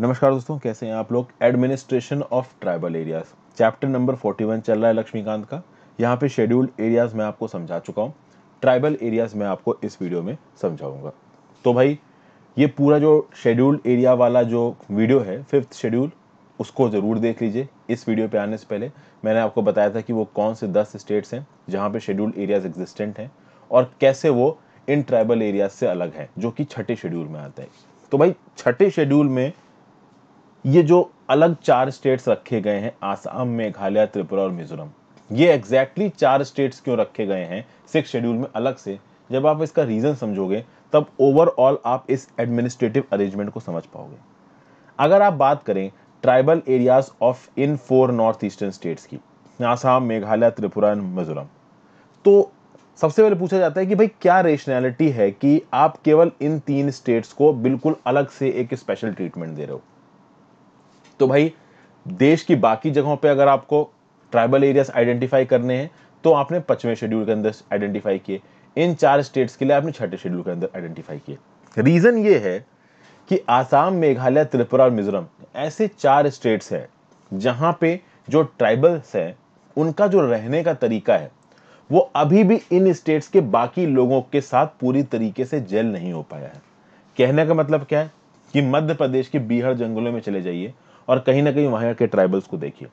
नमस्कार दोस्तों कैसे हैं आप लोग administration of tribal areas chapter number 41 चल रहा है लक्ष्मीकांत का यहाँ पे शेड्यूल्ड एरियाज मैं आपको समझा चुका हूँ ट्राइबल एरियाज मैं आपको इस वीडियो में समझाऊंगा तो भाई ये पूरा जो शेड्यूल्ड एरिया वाला जो वीडियो है फिफ्थ शेड्यूल उसको ज़रूर देख लीजिए इस वीडियो पे आने से पहले मैंने आपको बताया था कि वो कौन से दस स्टेट्स हैं जहाँ पे शेड्यूल्ड एरियाज एग्जिस्टेंट हैं और कैसे वो इन ट्राइबल एरियाज से अलग हैं जो कि छठे शेड्यूल में आता है तो भाई छठे शेड्यूल में ये जो अलग चार स्टेट्स रखे गए हैं आसाम मेघालय त्रिपुरा और मिजोरम ये एग्जैक्टली exactly चार स्टेट्स क्यों रखे गए हैं सिक्स शेड्यूल में अलग से जब आप इसका रीज़न समझोगे तब ओवरऑल आप इस एडमिनिस्ट्रेटिव अरेंजमेंट को समझ पाओगे अगर आप बात करें tribal areas of in four north eastern states की आसाम मेघालय त्रिपुरा एंड मिजोरम तो सबसे पहले पूछा जाता है कि भाई क्या रेशनैलिटी है कि आप केवल इन तीन स्टेट्स को बिल्कुल अलग से एक स्पेशल ट्रीटमेंट दे रहे हो तो भाई देश की बाकी जगहों पे अगर आपको ट्राइबल एरियाज आइडेंटिफाई करने हैं तो आपने पचवें शेड्यूल के अंदर आइडेंटिफाई किए इन चार स्टेट्स के लिए आपने छठे शेड्यूल के अंदर आइडेंटिफाई किए रीज़न ये है कि आसाम मेघालय त्रिपुरा और मिजोरम ऐसे चार स्टेट्स हैं जहां पे जो ट्राइबल्स हैं उनका जो रहने का तरीका है वो अभी भी इन स्टेट्स के बाकी लोगों के साथ पूरी तरीके से जेल नहीं हो पाया है कहने का मतलब क्या है कि मध्य प्रदेश के बीहड़ जंगलों में चले जाइए और कहीं ना कहीं वहां के ट्राइबल्स को देखिए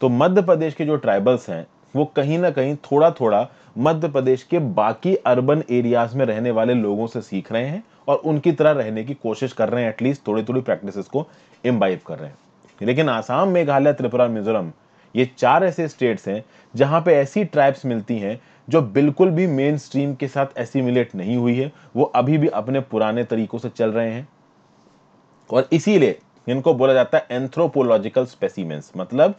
तो मध्य प्रदेश के जो ट्राइबल्स हैं वो कहीं ना कहीं थोड़ा थोड़ा मध्य प्रदेश के बाकी अर्बन एरियाज में रहने वाले लोगों से सीख रहे हैं और उनकी तरह रहने की कोशिश कर रहे हैं एटलीस्ट थोड़ी थोड़ी प्रैक्टिस को इम्बाइव कर रहे हैं लेकिन आसाम मेघालय त्रिपुरा मिजोरम ये चार ऐसे स्टेट्स हैं जहां पे ऐसी ट्राइब्स मिलती हैं जो बिल्कुल भी मेन स्ट्रीम के साथ एसिमिलेट नहीं हुई है वो अभी भी अपने पुराने तरीकों से चल रहे हैं और इसीलिए इनको बोला जाता है एंथ्रोपोलॉजिकल स्पेसिमेंस मतलब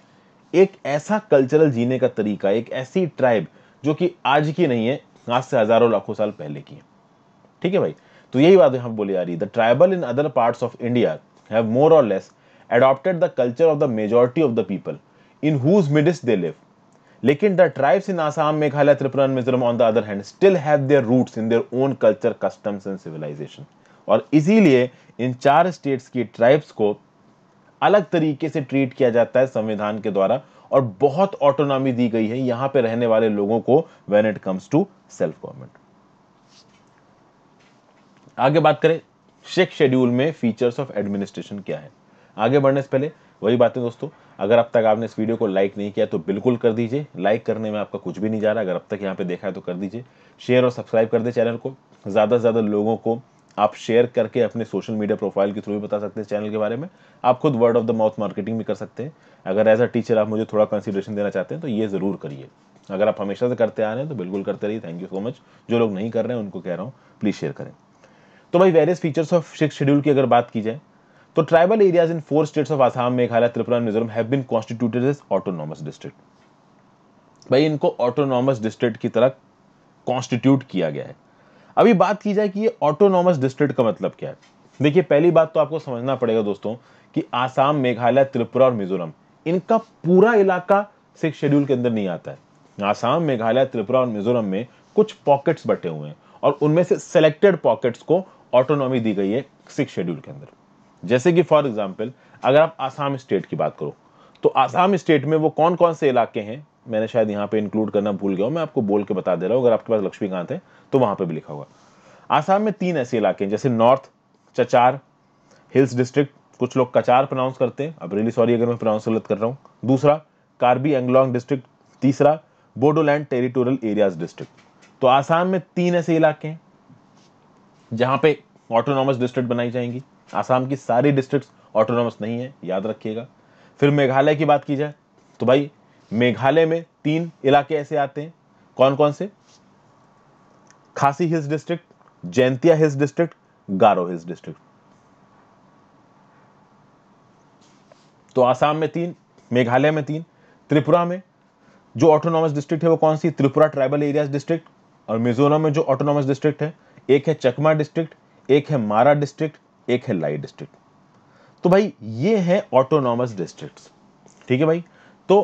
एक ऐसा कल्चरल जीने का तरीका एक ऐसी ट्राइब जो कि आज की नहीं है आज से हजारों लाखों साल पहले की है ठीक है भाई तो यही बात यहाँ बोली जा रही है the tribal in other parts of India have more or less adopted the culture of the majority of the people in whose midst they live. लेकिन the tribes in Assam, Meghalaya, Tripura, and Mizoram, on the other hand, still have their roots in their own culture, customs, and civilization. और इसीलिए इन चार states की tribes को अलग तरीके से treat किया जाता है संविधान के द्वारा और बहुत ऑटोनॉमी दी गई है यहां पे रहने वाले लोगों को when it comes to self government आगे बात करें शेख शेड्यूल में फीचर्स ऑफ एडमिनिस्ट्रेशन क्या है आगे बढ़ने से पहले वही बातें दोस्तों अगर अब तक आपने इस वीडियो को लाइक नहीं किया तो बिल्कुल कर दीजिए लाइक करने में आपका कुछ भी नहीं जा रहा अगर अब तक यहाँ पे देखा है तो कर दीजिए शेयर और सब्सक्राइब कर दे चैनल को ज़्यादा से ज़्यादा लोगों को आप शेयर करके अपने सोशल मीडिया प्रोफाइल के थ्रू भी बता सकते हैं चैनल के बारे में आप खुद word of the mouth marketing भी कर सकते हैं अगर एज अ टीचर आप मुझे थोड़ा कंसिडरेशन देना चाहते हैं तो ये ज़रूर करिए अगर आप हमेशा से करते आ रहे हैं तो बिल्कुल करते रहिए थैंक यू सो मच जो लोग नहीं कर रहे हैं उनको कह रहा हूँ प्लीज़ शेयर करें तो भाई various features of six schedule की अगर बात की जाए तो tribal areas in four states of Assam Meghalaya Tripura Mizoram have been constituted as autonomous district भाई इनको ऑटोनॉमस डिस्ट्रिक्ट की तरह कॉन्स्टिट्यूट किया गया है अभी बात की जाए कि ये ऑटोनॉमस डिस्ट्रिक्ट का मतलब क्या है देखिए पहली बात तो आपको समझना पड़ेगा दोस्तों कि आसाम मेघालय त्रिपुरा और मिजोरम इनका पूरा इलाका सिक्स शेड्यूल के अंदर नहीं आता है आसाम मेघालय त्रिपुरा और मिजोरम में कुछ पॉकेट्स बटे हुए हैं और उनमें से सेलेक्टेड पॉकेट्स को ऑटोनॉमी दी गई है सिक्स शेड्यूल के अंदर जैसे कि फॉर एग्जाम्पल अगर आप आसाम स्टेट की बात करो तो आसाम स्टेट में वो कौन कौन से इलाके हैं मैंने शायद यहाँ पे इंक्लूड करना भूल गया हूँ मैं आपको बोल के बता दे रहा हूँ अगर आपके पास लक्ष्मीकांत है तो वहाँ पे भी लिखा होगा आसाम में तीन ऐसे इलाके हैं जैसे नॉर्थ चचार हिल्स डिस्ट्रिक्ट कुछ लोग कचार प्रोनाउंस करते हैं अब रियली सॉरी अगर मैं प्रोनाउंस गलत कर रहा हूँ दूसरा कार्बी एंगलोंग डिस्ट्रिक्ट तीसरा बोडोलैंड टेरिटोरियल एरियाज डिस्ट्रिक्ट तो आसाम में तीन ऐसे इलाके हैं जहाँ पे ऑटोनॉमस डिस्ट्रिक्ट बनाई जाएंगी आसाम की सारी डिस्ट्रिक्ट ऑटोनॉमस नहीं है याद रखिएगा फिर मेघालय की बात की जाए तो भाई मेघालय में तीन इलाके ऐसे आते हैं कौन कौन से Khasi hills district Jaintia hills district Garo hills district तो आसाम में तीन मेघालय में तीन त्रिपुरा में जो ऑटोनॉमस डिस्ट्रिक्ट है वो कौन सी त्रिपुरा ट्राइबल एरियाज डिस्ट्रिक्ट और मिजोरम में जो ऑटोनॉमस डिस्ट्रिक्ट है एक है चकमा डिस्ट्रिक्ट एक है मारा डिस्ट्रिक्ट एक है लाई डिस्ट्रिक्ट तो भाई ये है ऑटोनॉमस डिस्ट्रिक्ट ठीक है भाई तो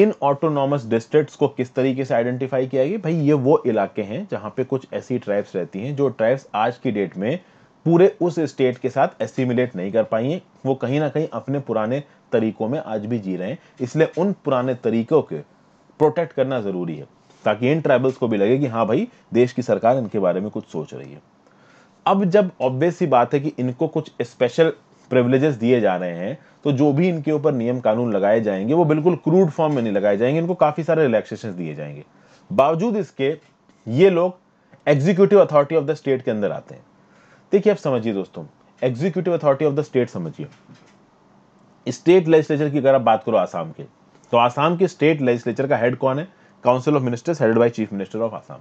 इन ऑटोनॉमस डिस्ट्रिक्ट्स को किस तरीके से आइडेंटिफाई किया गया भाई ये वो इलाके हैं जहां पे कुछ ऐसी ट्राइब्स रहती हैं जो ट्राइब्स आज की डेट में पूरे उस स्टेट के साथ एसिमिलेट नहीं कर पाई हैं वो कहीं ना कहीं अपने पुराने तरीकों में आज भी जी रहे हैं इसलिए उन पुराने तरीकों के प्रोटेक्ट करना ज़रूरी है ताकि इन ट्राइबल्स को भी लगे कि हाँ भाई देश की सरकार इनके बारे में कुछ सोच रही है अब जब ऑब्वियस ही बात है कि इनको कुछ स्पेशल प्रिविलेजेस दिए जा रहे हैं तो जो भी इनके ऊपर नियम कानून लगाए जाएंगे वो बिल्कुल क्रूड फॉर्म में नहीं लगाए जाएंगे इनको काफ़ी सारे रिलैक्सेशन दिए जाएंगे बावजूद इसके ये लोग executive authority of the state के अंदर आते हैं देखिए आप समझिए दोस्तों executive authority of the state समझिए स्टेट लेजिस्लेचर की अगर आप बात करो आसाम के तो आसाम के स्टेट लेजिस्लेचर का हेड कौन है council of ministers head by chief minister of Assam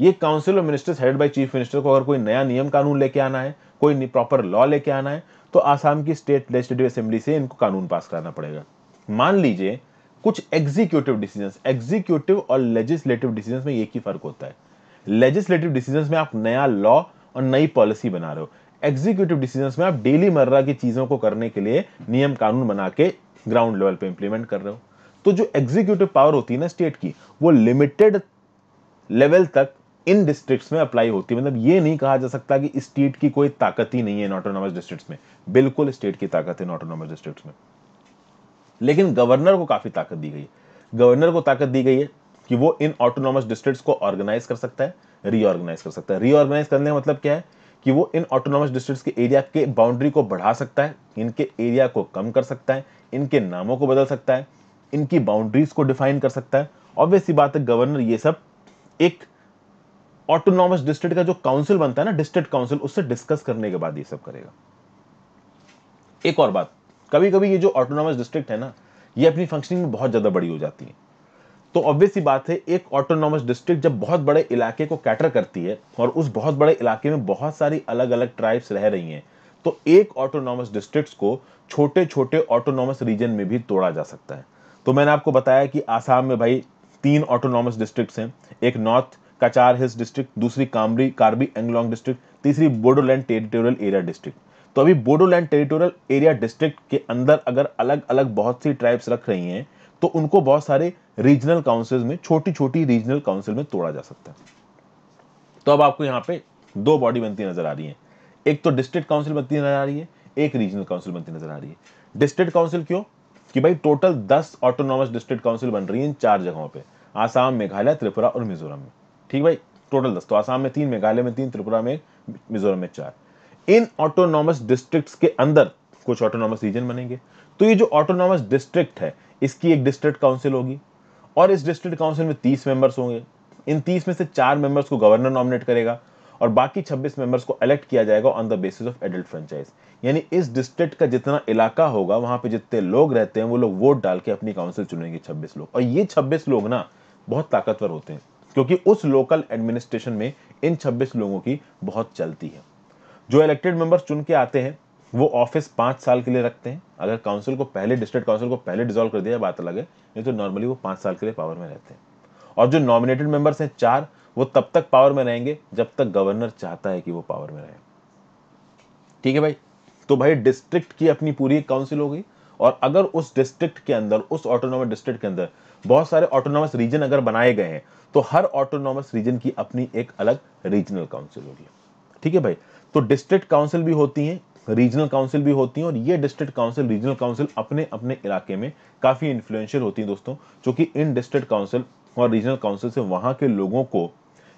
ये council of ministers head by chief minister को अगर कोई नया नियम कानून लेके आना है कोई प्रॉपर लॉ लेके आना है तो आसाम की स्टेट लेजिस्लेटिव असेंबली से इनको कानून पास कराना पड़ेगा मान लीजिए कुछ एग्जीक्यूटिव डिसीजन एग्जीक्यूटिव और लेजिस्लेटिव डिसीजन में एक ही फर्क होता है लेजिस्लेटिव डिसीजन में आप नया लॉ और नई पॉलिसी बना रहे हो एग्जीक्यूटिव डिसीजन में आप डेली मर्रा की चीजों को करने के लिए नियम कानून बना के ग्राउंड लेवल पे इंप्लीमेंट कर रहे हो तो जो एग्जीक्यूटिव पावर होती है ना स्टेट की वो लिमिटेड लेवल तक इन डिस्ट्रिक्ट्स में अप्लाई होती है मतलब ये नहीं कहा जा सकता कि स्टेट की कोई ताकत ही नहीं है ऑटोनॉमस डिस्ट्रिक्ट्स में बिल्कुल स्टेट की ताकत है ऑटोनॉमस डिस्ट्रिक्ट्स में लेकिन गवर्नर को काफ़ी ताकत दी गई है गवर्नर को ताकत दी गई है कि वो इन ऑटोनॉमस डिस्ट्रिक्ट्स को ऑर्गेनाइज कर सकता है रीऑर्गेनाइज कर सकता है रीऑर्गेनाइज करने का मतलब क्या है कि वो इन ऑटोनॉमस डिस्ट्रिक्ट्स के एरिया के बाउंड्री को बढ़ा सकता है इनके एरिया को कम कर सकता है इनके नामों को बदल सकता है इनकी बाउंड्रीज को डिफाइन कर सकता है ऑब्वियसली बात है गवर्नर ये सब एक ऑटोनॉमस डिस्ट्रिक्ट का जो काउंसिल बनता है ना डिस्ट्रिक्ट काउंसिल उससे डिस्कस करने के बाद ये सब करेगा एक और बात कभी कभी ये जो ऑटोनॉमस डिस्ट्रिक्ट है ना ये अपनी फंक्शनिंग में बहुत ज़्यादा बड़ी हो जाती है तो ऑब्वियस ही बात है एक ऑटोनॉमस डिस्ट्रिक्ट जब बहुत बड़े इलाके को कैटर करती है और उस बहुत बड़े इलाके में बहुत सारी अलग अलग ट्राइब्स रह रही हैं तो एक ऑटोनॉमस डिस्ट्रिक्ट को छोटे छोटे ऑटोनॉमस रीजन में भी तोड़ा जा सकता है तो मैंने आपको बताया कि आसाम में भाई तीन ऑटोनॉमस डिस्ट्रिक्ट्स हैं एक नॉर्थ कचार हिल्स डिस्ट्रिक्ट दूसरी कामरी कार्बी एंगलोंग डिस्ट्रिक्ट तीसरी बोडोलैंड टेरिटोरियल एरिया डिस्ट्रिक्ट तो अभी बोडोलैंड टेरिटोरियल एरिया डिस्ट्रिक्ट के अंदर अगर अलग अलग बहुत सी ट्राइब्स रख रही हैं तो उनको बहुत सारे रीजनल काउंसिल में छोटी छोटी रीजनल काउंसिल में तोड़ा जा सकता है तो अब आपको यहाँ पे दो बॉडी तो बनती नजर आ रही है एक तो डिस्ट्रिक्ट काउंसिल बनती नजर आ रही है एक रीजनल काउंसिल बनती नजर आ रही है डिस्ट्रिक्ट काउंसिल क्यों कि भाई टोटल दस ऑटोनॉमस डिस्ट्रिक्ट काउंसिल बन रही है इन चार जगहों पर आसाम मेघालय त्रिपुरा और मिजोरम में ठीक भाई टोटल दस तो आसाम में तीन मेघालय में तीन त्रिपुरा में मिजोरम में चार इन ऑटोनॉमस डिस्ट्रिक्ट्स के अंदर कुछ ऑटोनॉमस रीजन बनेंगे तो ये जो ऑटोनॉमस डिस्ट्रिक्ट है इसकी एक डिस्ट्रिक्ट काउंसिल होगी और इस डिस्ट्रिक्ट काउंसिल में तीस मेंबर्स होंगे इन तीस में से चार मेंबर्स को गवर्नर नॉमिनेट करेगा और बाकी 26 मेंबर्स को इलेक्ट किया जाएगा on the basis of adult franchise यानी इस डिस्ट्रिक्ट का जितना इलाका होगा वहां पे जितने लोग रहते हैं वो लोग वोट डाल के अपनी काउंसिल चुनेंगे 26 लोग और ये 26 लोग ना बहुत ताकतवर होते हैं क्योंकि उस लोकल एडमिनिस्ट्रेशन में इन 26 लोगों की बहुत चलती है जो इलेक्टेड मेंबर्स चुन के आते हैं वो ऑफिस पांच साल के लिए रखते हैं अगर काउंसिल को पहले डिस्ट्रिक्ट काउंसिल को पहले डिजोल्व कर दिया बात अलग है नहीं तो नॉर्मली वो पांच साल के लिए पावर में रहते हैं और जो नॉमिनेटेड मेंबर्स हैं चार वो तब तक पावर में रहेंगे जब तक गवर्नर चाहता है कि वो पावर में रहे ठीक है भाई तो भाई डिस्ट्रिक्ट की अपनी पूरी काउंसिल हो गई और अगर उस डिस्ट्रिक्ट के अंदर उस ऑटोनोमस डिस्ट्रिक्ट के अंदर बहुत सारे ऑटोनोमस रीजन अगर बनाए गए हैं तो हर ऑटोनोमस रीजन की अपनी एक अलग रीजनल काउंसिल होगी ठीक है भाई तो डिस्ट्रिक्ट काउंसिल भी होती हैं रीजनल काउंसिल भी होती हैं और ये डिस्ट्रिक्ट काउंसिल रीजनल काउंसिल अपने अपने इलाके में काफ़ी इन्फ्लुएंशियल होती हैं दोस्तों क्योंकि इन डिस्ट्रिक्ट काउंसिल और रीजनल काउंसिल से वहां के लोगों को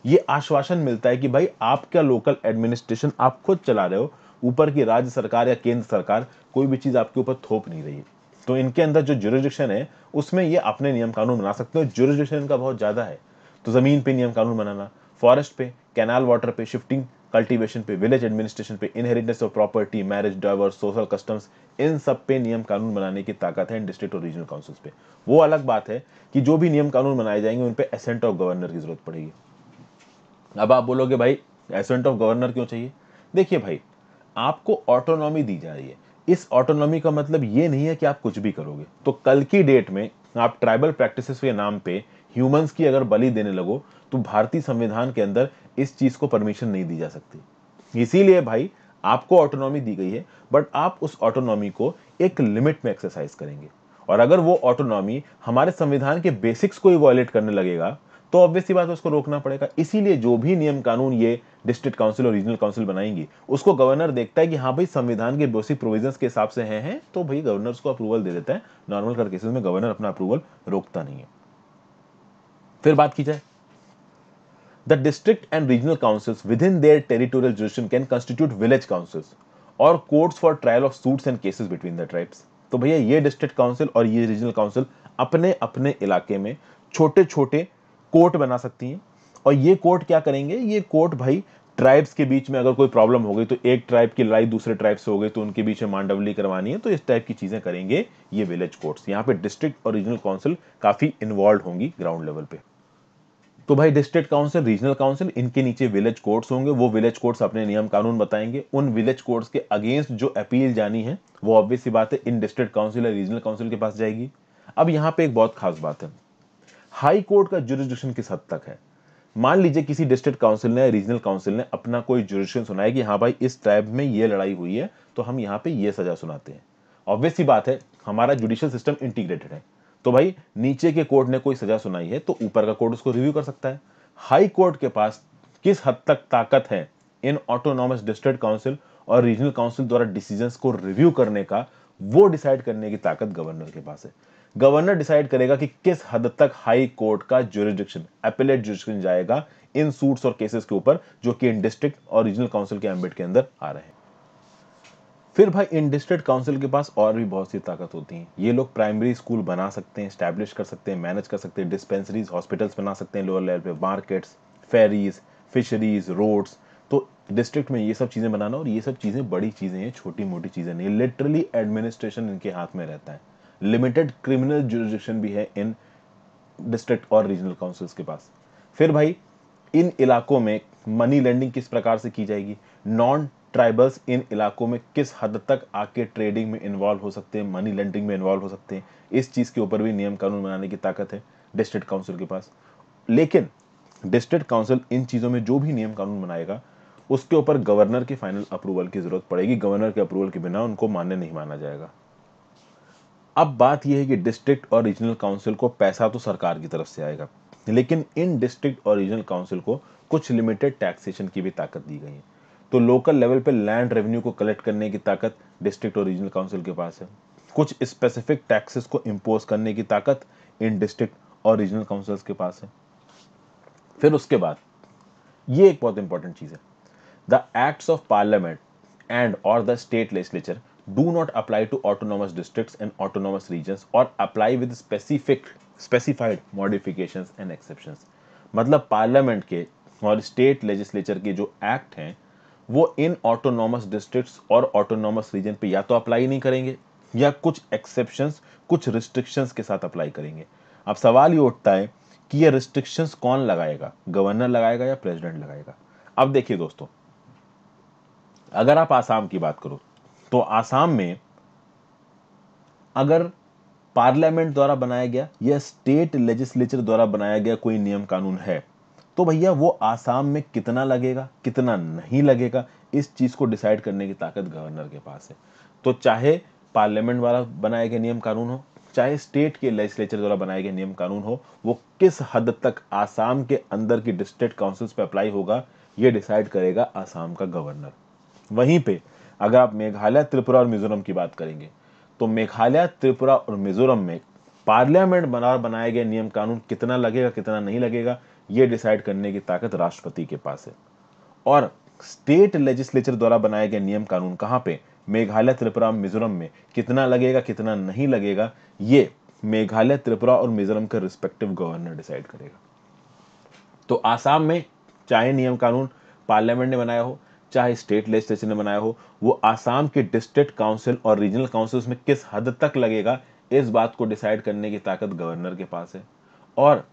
ये आश्वासन मिलता है कि भाई आपका लोकल एडमिनिस्ट्रेशन आप खुद चला रहे हो ऊपर की राज्य सरकार या केंद्र सरकार कोई भी चीज़ आपके ऊपर थोप नहीं रही तो इनके अंदर जो जुरिडिक्शन है उसमें ये अपने नियम कानून बना सकते हैं जुरिडिक्शन इनका बहुत ज़्यादा है तो ज़मीन पे नियम कानून बनाना फॉरेस्ट पे कैनाल वाटर पे शिफ्टिंग कल्टीवेशन पे विलेज एडमिनिस्ट्रेशन पे inheritance of property marriage divorce social customs इन सब पे नियम कानून बनाने की ताकत है इन डिस्ट्रिक्ट और रीजनल काउंसिल्स पे वो अलग बात है कि जो भी नियम कानून बनाए जाएंगे उन पर एसेंट ऑफ गवर्नर की जरूरत पड़ेगी अब आप बोलोगे भाई एसेंट ऑफ गवर्नर क्यों चाहिए देखिए भाई आपको ऑटोनॉमी दी जा रही है इस ऑटोनॉमी का मतलब ये नहीं है कि आप कुछ भी करोगे तो कल की डेट में आप ट्राइबल प्रैक्टिसेस के नाम पे ह्यूमंस की अगर बलि देने लगो तो भारतीय संविधान के अंदर इस चीज़ को परमिशन नहीं दी जा सकती इसीलिए भाई आपको ऑटोनॉमी दी गई है बट आप उस ऑटोनॉमी को एक लिमिट में एक्सरसाइज करेंगे और अगर वो ऑटोनॉमी हमारे संविधान के बेसिक्स को ही वॉयलेट करने लगेगा तो ऑब्वियस सी बात है उसको रोकना पड़ेगा इसीलिए जो भी नियम कानून ये डिस्ट्रिक्ट काउंसिल और रीजनल काउंसिल बनाएंगी उसको गवर्नर देखता है कि हाँ भाई संविधान के बेसिक प्रोविजंस के हिसाब से हैं है, तो भाई गवर्नर को अप्रूवल दे देता है नॉर्मल कर केसेस में गवर्नर अपना अप्रूवल रोकता नहीं है फिर बात की जाए the district and regional councils within their territorial jurisdiction can constitute village councils और courts for trial of suits and cases between the tribes तो भैया ये डिस्ट्रिक्ट काउंसिल और ये रीजनल काउंसिल अपने अपने इलाके में छोटे छोटे कोर्ट बना सकती हैं और ये कोर्ट क्या करेंगे ये कोर्ट भाई ट्राइब्स के बीच में अगर कोई प्रॉब्लम हो गई तो एक ट्राइब की लड़ाई दूसरे ट्राइब से हो गई तो उनके बीच में मांडवली करवानी है तो इस टाइप की चीज़ें करेंगे ये विलेज कोर्ट्स यहाँ पे डिस्ट्रिक्ट और रीजनल काउंसिल काफ़ी इन्वॉल्व होंगी ग्राउंड लेवल पे तो भाई डिस्ट्रिक्ट काउंसिल रीजनल काउंसिल इनके नीचे विलेज कोर्ट्स होंगे वो विलेज कोर्ट्स अपने नियम कानून बताएंगे उन विलेज कोर्ट्स के अगेंस्ट जो अपील जानी है वो ऑब्वियसली बात है इन डिस्ट्रिक्ट काउंसिल या रीजनल काउंसिल के पास जाएगी अब यहाँ पे एक बहुत खास बात है हाई कोर्ट का जुरिस्डिक्शन किस हद तक है मान लीजिए किसी डिस्ट्रिक्ट काउंसिल ने रीजनल काउंसिल ने अपना कोई जुरिस्डिक्शन सुनाया कि हाँ भाई इस ट्राइब में ये लड़ाई हुई है तो हम यहाँ पे ये सजा सुनाते हैं ऑब्वियस सी बात है हमारा जुडिशियल सिस्टम इंटीग्रेटेड है तो भाई नीचे के कोर्ट ने कोई सजा सुनाई है तो ऊपर का कोर्ट उसको रिव्यू कर सकता है हाई कोर्ट के पास किस हद तक ताकत है इन ऑटोनॉमस डिस्ट्रिक्ट काउंसिल और रीजनल काउंसिल द्वारा डिसीजंस को रिव्यू करने का वो डिसाइड करने की ताकत गवर्नर के पास है गवर्नर डिसाइड करेगा कि किस हद तक हाई कोर्ट का जुरिडिक्शन एपिलेट जुरिडिक्शन जाएगा इन सूट्स और केसेस के ऊपर जो कि इन डिस्ट्रिक्ट और रीजनल काउंसिल के एम्बिट के अंदर आ रहे हैं फिर भाई इन डिस्ट्रिक्ट काउंसिल के पास और भी बहुत सी ताकत होती है ये लोग प्राइमरी स्कूल बना सकते हैं स्टैब्लिश कर सकते हैं मैनेज कर सकते हैं डिस्पेंसरीज हॉस्पिटल्स बना सकते हैं लोअर लेवल पे मार्केट्स फेरीज फिशरीज रोड्स तो डिस्ट्रिक्ट में ये सब चीज़ें बनाना और ये सब चीज़ें बड़ी चीज़ें हैं छोटी मोटी चीज़ें नहीं लिटरली एडमिनिस्ट्रेशन इनके हाथ में रहता है लिमिटेड क्रिमिनल जुरिस्डिक्शन भी है इन डिस्ट्रिक्ट और रीजनल काउंसिल्स के पास फिर भाई इन इलाकों में मनी लेंडिंग किस प्रकार से की जाएगी नॉन ट्राइबल्स इन इलाकों में किस हद तक आके ट्रेडिंग में इन्वॉल्व हो सकते हैं मनी लेंडिंग में इन्वॉल्व हो सकते हैं इस चीज़ के ऊपर भी नियम कानून बनाने की ताकत है डिस्ट्रिक्ट काउंसिल के पास लेकिन डिस्ट्रिक्ट काउंसिल इन चीज़ों में जो भी नियम कानून बनाएगा उसके ऊपर गवर्नर के फाइनल अप्रूवल की ज़रूरत पड़ेगी गवर्नर के अप्रूवल के बिना उनको मान्य नहीं माना जाएगा अब बात यह है कि डिस्ट्रिक्ट और रीजनल काउंसिल को पैसा तो सरकार की तरफ से आएगा लेकिन इन डिस्ट्रिक्ट और रीजनल काउंसिल को कुछ लिमिटेड टैक्सेशन की भी ताकत दी गई है तो लोकल लेवल पे लैंड रेवेन्यू को कलेक्ट करने की ताकत डिस्ट्रिक्ट और रीजनल काउंसिल के पास है कुछ स्पेसिफिक टैक्सेस को इम्पोज करने की ताकत इन डिस्ट्रिक्ट और रीजनल काउंसिल्स के पास है फिर उसके बाद ये एक बहुत इंपॉर्टेंट चीज़ है the acts of parliament and और the state legislature do not apply to autonomous district and autonomous region or apply with specific specified modification and exception मतलब पार्लियामेंट के और स्टेट लेजिस्लेचर के जो एक्ट हैं वो इन ऑटोनॉमस डिस्ट्रिक्ट और ऑटोनॉमस रीजन पे या तो अप्लाई नहीं करेंगे या कुछ एक्सेप्शन कुछ रिस्ट्रिक्शंस के साथ अप्लाई करेंगे अब सवाल ये उठता है कि ये रिस्ट्रिक्शंस कौन लगाएगा गवर्नर लगाएगा या प्रेजिडेंट लगाएगा अब देखिए दोस्तों अगर आप आसाम की बात करो तो आसाम में अगर पार्लियामेंट द्वारा बनाया गया या स्टेट लेजिस्लेचर द्वारा बनाया गया कोई नियम कानून है तो भैया वो आसाम में कितना लगेगा कितना नहीं लगेगा इस चीज को डिसाइड करने की ताकत गवर्नर के पास है तो चाहे पार्लियामेंट द्वारा बनाए गए नियम कानून हो चाहे स्टेट के लेजिस्लेचर द्वारा बनाए गए नियम कानून हो वो किस हद तक आसाम के अंदर की डिस्ट्रिक्ट काउंसिल्स पे अप्लाई होगा ये डिसाइड करेगा आसाम का गवर्नर वहीं पे अगर आप मेघालय त्रिपुरा और मिजोरम की बात करेंगे तो मेघालय त्रिपुरा और मिजोरम में पार्लियामेंट बना बनाए गए नियम कानून कितना लगेगा कितना नहीं लगेगा ये डिसाइड करने की ताकत राष्ट्रपति के पास है और स्टेट लेजिस्लेचर द्वारा बनाए गए नियम कानून कहाँ पे मेघालय त्रिपुरा मिजोरम में कितना लगेगा कितना नहीं लगेगा ये मेघालय त्रिपुरा और मिजोरम का रिस्पेक्टिव गवर्नर डिसाइड करेगा तो आसाम में चाहे नियम कानून पार्लियामेंट ने बनाया हो चाहे स्टेट लेजिस्लेचर ने बनाया हो वो आसाम के डिस्ट्रिक्ट काउंसिल और रीजनल काउंसिल्स में किस हद तक लगेगा इस बात को डिसाइड करने की ताकत गवर्नर के पास है और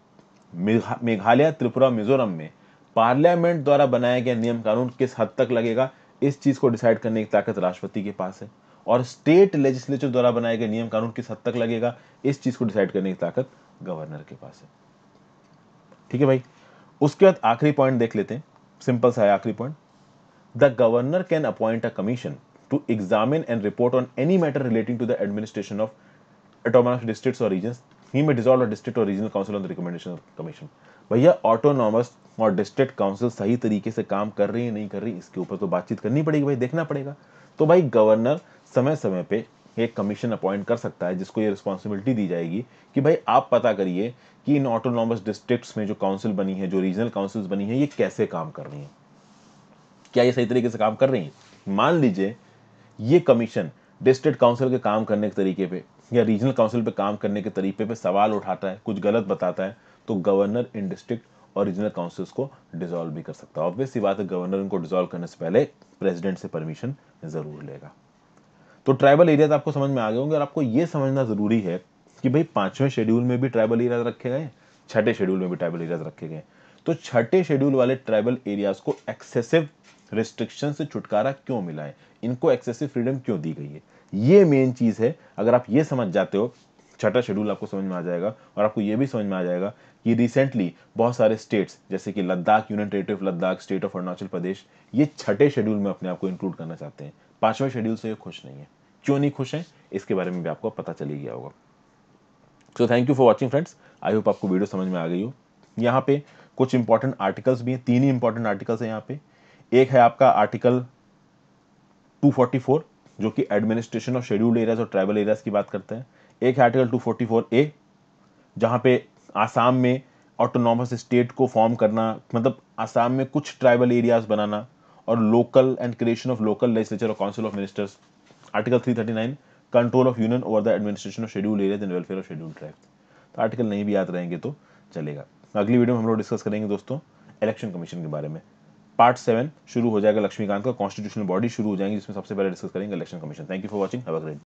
मेघालय त्रिपुरा मिजोरम में पार्लियामेंट द्वारा बनाया गया नियम कानून किस हद तक लगेगा इस चीज़ को डिसाइड करने की ताकत राष्ट्रपति के पास है और स्टेट लेजिस्लेचर द्वारा बनाए गए नियम कानून किस हद तक लगेगा इस चीज़ को डिसाइड करने की ताकत गवर्नर के पास है ठीक है भाई उसके बाद आखिरी पॉइंट देख लेते हैं सिंपल सा है आखिरी point The governor can appoint a commission to examine and report on any matter relating to the administration of autonomous districts or regions. He may dissolve a district or regional council on the recommendation of the commission. भैया autonomous और district council सही तरीके से काम कर रही है नहीं कर रही इसके ऊपर तो बातचीत करनी पड़ेगी भाई देखना पड़ेगा तो भाई गवर्नर समय समय पे एक कमीशन अपॉइंट कर सकता है जिसको ये रिस्पॉन्सिबिलिटी दी जाएगी कि भाई आप पता करिए कि इन ऑटोनॉमस डिस्ट्रिक्ट्स में जो काउंसिल बनी है जो रीजनल काउंसिल्स बनी है ये कैसे काम कर रही हैं क्या ये सही तरीके से काम कर रही हैं मान लीजिए ये कमीशन डिस्ट्रिक्ट काउंसिल के काम करने के तरीके पे या रीजनल काउंसिल पे काम करने के तरीके पे सवाल उठाता है कुछ गलत बताता है तो गवर्नर इन डिस्ट्रिक्ट और रीजनल काउंसिल्स को डिजोल्व भी कर सकता है ऑब्वियसली बात है गवर्नर इनको डिसॉल्व करने से पहले प्रेसिडेंट से परमिशन ज़रूर लेगा तो ट्राइबल एरियाज आपको समझ में आ गए होंगे और आपको ये समझना ज़रूरी है कि भाई पांचवें शेड्यूल में भी ट्राइबल एरियाज रखे गए छठे शेड्यूल में भी ट्राइबल एरियाज रखे गए तो छठे शेड्यूल वाले ट्राइबल एरियाज को एक्सेसिव रेस्ट्रिक्शन से छुटकारा क्यों मिला है इनको एक्सेसिव फ्रीडम क्यों दी गई है ये मेन चीज़ है अगर आप ये समझ जाते हो छठा शेड्यूल आपको समझ में आ जाएगा और आपको ये भी समझ में आ जाएगा कि रिसेंटली बहुत सारे स्टेट्स जैसे कि Ladakh union territory of Ladakh state of Arunachal Pradesh ये छठे शेड्यूल में अपने आप को इंक्लूड करना चाहते हैं पाँचवें शेड्यूल से ये खुश नहीं है क्यों नहीं खुश हैं इसके बारे में भी आपको पता चली गया होगा so thank you for watching friends I hope आपको वीडियो समझ में आ गई हो यहाँ पे कुछ इंपॉर्टेंट आर्टिकल्स भी हैं तीन ही इंपॉर्टेंट आर्टिकल्स हैं यहाँ पे एक है आपका आर्टिकल 244 जो कि एडमिनिस्ट्रेशन ऑफ शेड्यूल्ड एरियाज और ट्राइबल एरियाज की बात करते हैं एक है आर्टिकल 244 ए जहां पे आसाम में ऑटोनॉमस स्टेट को फॉर्म करना मतलब आसाम में कुछ ट्राइबल एरियाज बनाना और local and creation of local legislature और council of ministers article 339 control of union over the administration of schedule areas and welfare of schedule tribe तो आर्टिकल नहीं भी याद रहेंगे तो चलेगा अगली वीडियो में हम लोग डिस्कस करेंगे दोस्तों इलेक्शन कमीशन के बारे में पार्ट सेवन शुरू हो जाएगा लक्ष्मीकांत का कॉन्स्टिट्यूशनल बॉडी शुरू हो जाएगी जिसमें सबसे पहले डिस्कस करेंगे election commission thank you for watching have a great